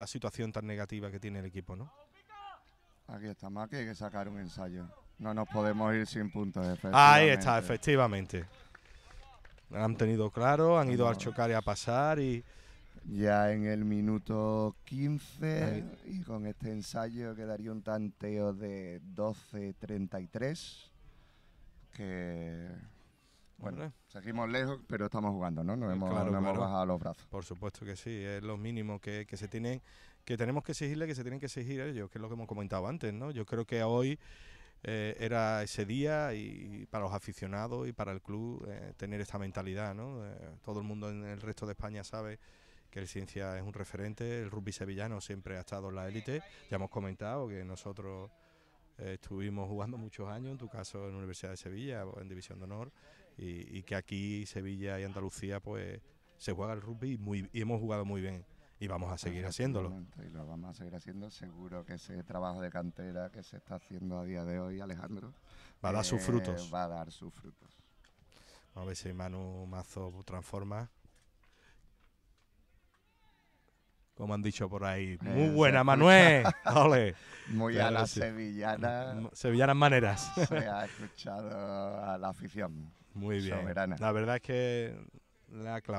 la situación tan negativa que tiene el equipo, ¿no? Aquí estamos, que hay que sacar un ensayo. No nos podemos ir sin puntos, Ahí está, efectivamente. Han tenido claro, han ido a chocar y a pasar y... Ya en el minuto 15 y con este ensayo quedaría un tanteo de 12-33, que bueno, seguimos lejos, pero estamos jugando, ¿no? Nos eh, hemos, bajado los brazos. Por supuesto que sí, es lo mínimo que, que, se tienen, que tenemos que exigirle, que se tienen que exigir ellos, que es lo que hemos comentado antes, ¿no? Yo creo que hoy eh, era ese día y, para los aficionados y para el club eh, tener esta mentalidad, ¿no? todo el mundo en el resto de España sabe que el Ciencia es un referente, el rugby sevillano siempre ha estado en la élite, ya hemos comentado que nosotros estuvimos jugando muchos años, en tu caso en la Universidad de Sevilla, en División de Honor, y, que aquí Sevilla y Andalucía pues se juega el rugby muy, y hemos jugado muy bien y vamos a seguir haciéndolo. Y lo vamos a seguir haciendo, seguro que ese trabajo de cantera que se está haciendo a día de hoy, Alejandro, va a dar sus eh, frutos. Va a dar sus frutos. Vamos a ver si Manu Mazo transforma. Como han dicho por ahí. Muy eh, buena, Manuel. Ole. Muy a las sevillana sevillanas. maneras. Se ha escuchado a la afición. Muy bien. La verdad es que la clave.